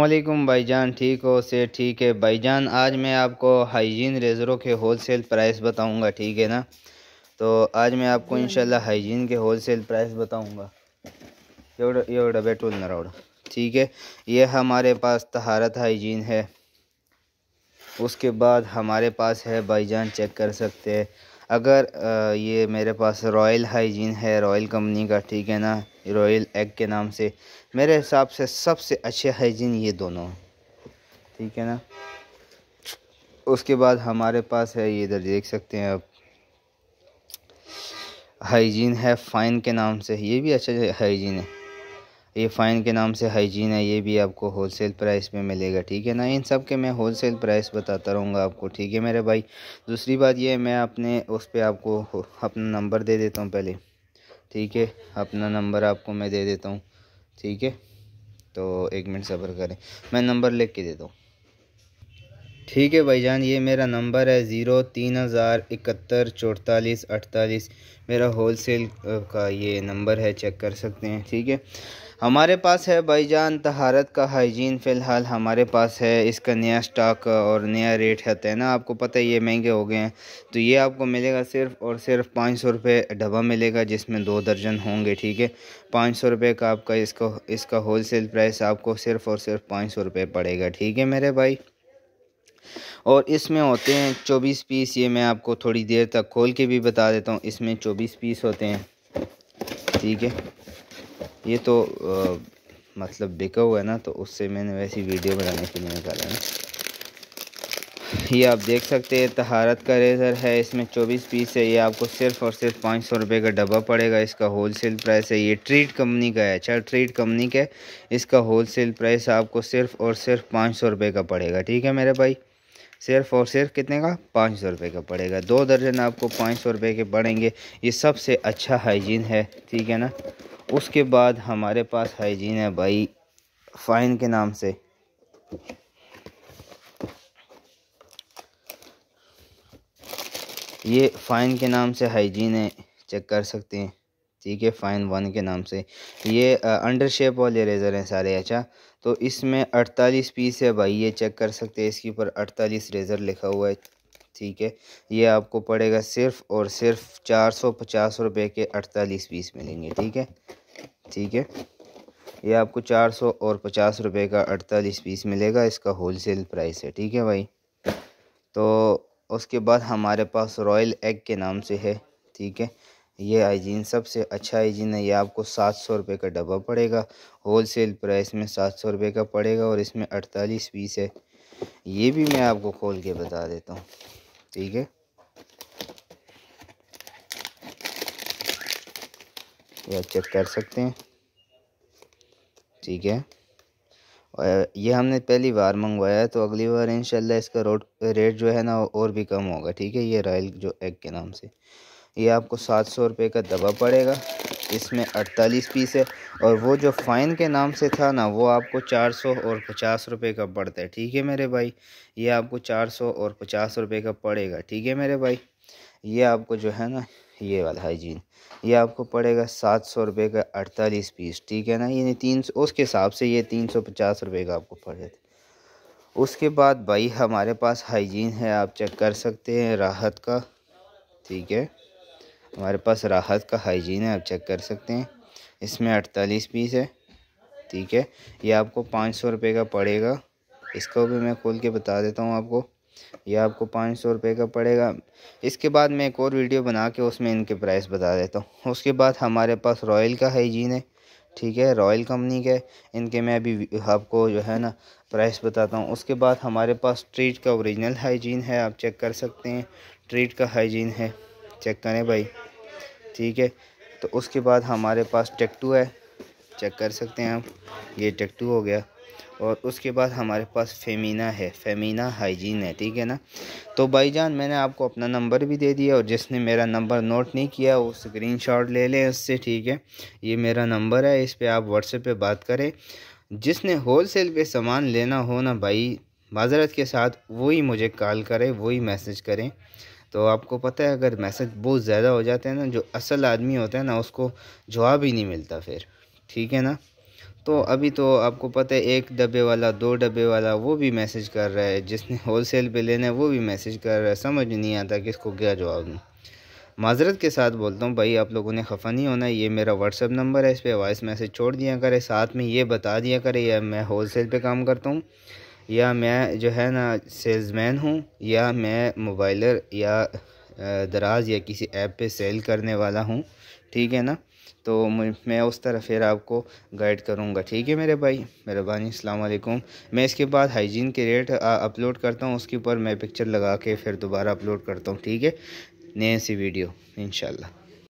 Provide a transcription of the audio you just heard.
अल्लाम भाईजान ठीक हो से ठीक है भाईजान आज मैं आपको हाइजीन रेज़रों के होल सेल प्राइस बताऊंगा ठीक है ना तो आज मैं आपको हम्म। इंशाल्लाह हाइजीन के होल सेल प्राइस बताऊंगा ये डबे टूल नरावड़ा ठीक है ये हमारे पास तहारत हाइजीन है उसके बाद हमारे पास है भाईजान चेक कर सकते हैं अगर ये मेरे पास रॉयल हाइजीन है रॉयल कंपनी का ठीक है ना रॉयल एग के नाम से मेरे हिसाब से सबसे अच्छे हाइजीन ये दोनों ठीक है ना उसके बाद हमारे पास है ये इधर देख सकते हैं आप हाइजीन है फ़ाइन के नाम से ये भी अच्छा हाइजीन है ये फ़ाइन के नाम से हाइजीन है ये भी आपको होलसेल प्राइस में मिलेगा ठीक है ना इन सब के मैं होलसेल प्राइस बताता रहूँगा आपको ठीक है मेरे भाई दूसरी बात ये मैं अपने उस पर आपको अपना नंबर दे देता हूँ पहले ठीक है अपना नंबर आपको मैं दे देता हूँ ठीक है तो एक मिनट सब्र करें मैं नंबर लिख के देता हूँ ठीक है भाईजान ये मेरा नंबर है ज़ीरो तीन हज़ार इकहत्तर चौतालीस अड़तालीस मेरा होल सेल का ये नंबर है चेक कर सकते हैं ठीक है हमारे पास है भाईजान तहारत का हाइजीन फ़िलहाल हमारे पास है इसका नया स्टॉक और नया रेट है तो है ना आपको पता है ये महंगे हो गए हैं तो ये आपको मिलेगा सिर्फ और सिर्फ पाँच सौ रुपये डब्बा मिलेगा जिसमें दो दर्जन होंगे ठीक है पाँच सौ रुपये का आपका इसको इसका होल सेल प्राइस आपको सिर्फ़ और सिर्फ पाँच सौ रुपये पड़ेगा ठीक है मेरे भाई और इसमें होते हैं चौबीस पीस ये मैं आपको थोड़ी देर तक खोल के भी बता देता हूँ इसमें चौबीस पीस होते हैं ठीक है ये तो आ, मतलब बिका हुआ है ना तो उससे मैंने वैसी वीडियो बनाने के लिए निकाला है ये आप देख सकते हैं तहारत का रेज़र है इसमें 24 पीस है ये आपको सिर्फ और सिर्फ पाँच सौ रुपये का डब्बा पड़ेगा इसका होल सेल प्राइस है ये ट्रीट कंपनी का है अच्छा ट्रीट कंपनी का है इसका होल सेल प्राइस आपको सिर्फ और सिर्फ पाँच सौ रुपये का पड़ेगा ठीक है मेरे भाई सिर्फ और सिर्फ कितने का पाँच सौ रुपये का पड़ेगा दो दर्जन आपको पाँच सौ रुपये के पड़ेंगे ये सबसे अच्छा हाइजीन है ठीक है ना उसके बाद हमारे पास हाइजीन है भाई फ़ाइन के नाम से ये फ़ाइन के नाम से हाइजीन है चेक कर सकते हैं ठीक है फाइन वन के नाम से ये अंडर शेप वाले रेज़र हैं सारे अच्छा तो इसमें अड़तालीस पीस है भाई ये चेक कर सकते हैं इसके ऊपर अड़तालीस रेज़र लिखा हुआ है ठीक है ये आपको पड़ेगा सिर्फ और सिर्फ चार सौ पचास रुपये के अड़तालीस पीस मिलेंगे ठीक है ठीक है ये आपको चार सौ और पचास रुपये का अड़तालीस पीस मिलेगा इसका होल सेल प्राइस है ठीक है भाई तो उसके बाद हमारे पास रॉयल एग के नाम से है ठीक है ये आइजीन सबसे अच्छा आइजीन है ये आपको सात सौ रुपये का डब्बा पड़ेगा होल सेल प्राइस में सात सौ रुपये का पड़ेगा और इसमें अड़तालीस पीस है ये भी मैं आपको खोल के बता देता हूँ ठीक है ये आप चेक कर सकते हैं ठीक है और ये हमने पहली बार मंगवाया तो अगली बार इंशाल्लाह इसका रोड रेट जो है ना और भी कम होगा ठीक है ये रॉयल जो एग के नाम से ये आपको सात सौ रुपये का दबा पड़ेगा इसमें अड़तालीस पीस है और वो जो फ़ाइन के नाम से था ना वो आपको चार सौ और पचास रुपये का पड़ता है ठीक है मेरे भाई ये आपको चार सौ और पचास रुपये का पड़ेगा ठीक है मेरे भाई ये आपको जो है ना ये वाला हाइजीन ये आपको पड़ेगा सात सौ रुपये का अड़तालीस पीस ठीक है ना यानी तीन सौ उसके हिसाब से ये तीन सौ पचास रुपये का आपको पड़ जाता उसके बाद भाई हमारे पास हाइजीन है आप चेक कर सकते हैं राहत का ठीक है हमारे पास राहत का हाइजीन है आप चेक कर सकते हैं इसमें अड़तालीस पीस है ठीक है ये आपको पाँच सौ रुपये का पड़ेगा इसको भी मैं खोल के बता देता हूँ आपको ये आपको पाँच सौ रुपये का पड़ेगा इसके बाद मैं एक और वीडियो बना के उसमें इनके प्राइस बता देता हूँ उसके बाद हमारे पास रॉयल का हाइजीन है ठीक है रॉयल कंपनी के इनके मैं अभी आपको जो है ना प्राइस बताता हूँ उसके बाद हमारे पास ट्रीट का ओरिजिनल हाइजीन है आप चेक कर सकते हैं ट्रीट का हाइजीन है चेक करें भाई ठीक है तो उसके बाद हमारे पास टेक्टू है चेक कर सकते हैं आप ये टेक्टू हो गया और उसके बाद हमारे पास फेमिना है फेमिना हाइजीन है ठीक है ना तो भाईजान मैंने आपको अपना नंबर भी दे दिया और जिसने मेरा नंबर नोट नहीं किया वो स्क्रीनशॉट ले लें उससे ठीक है ये मेरा नंबर है इस पर आप व्हाट्सएप पे बात करें जिसने होल सेल पे सामान लेना हो ना भाई माजरत के साथ वही मुझे कॉल करें वही मैसेज करें तो आपको पता है अगर मैसेज बहुत ज़्यादा हो जाते हैं ना जो असल आदमी होता है ना उसको जवाब ही नहीं मिलता फिर ठीक है ना तो अभी तो आपको पता है एक डब्बे वाला दो डब्बे वाला वो भी मैसेज कर रहा है जिसने होल सेल पर लेना है वो भी मैसेज कर रहा है समझ नहीं आता कि इसको क्या जवाब दूँ माजरत के साथ बोलता हूँ भाई आप लोगों ने खफा नहीं होना ये मेरा व्हाट्सअप नंबर है इस पर वॉइस मैसेज छोड़ दिया करें साथ में ये बता दिया करें या मैं होल सेल पर काम करता हूँ या मैं जो है ना सेल्समैन हूँ या मैं मोबाइलर या दराज या किसी ऐप पे सेल करने वाला हूँ ठीक है ना तो मैं उस तरह फिर आपको गाइड करूँगा ठीक है मेरे भाई मेहरबानी अलैक्म मैं इसके बाद हाइजीन के रेट अपलोड करता हूँ उसके ऊपर मैं पिक्चर लगा के फिर दोबारा अपलोड करता हूँ ठीक है नए सी वीडियो इनशाला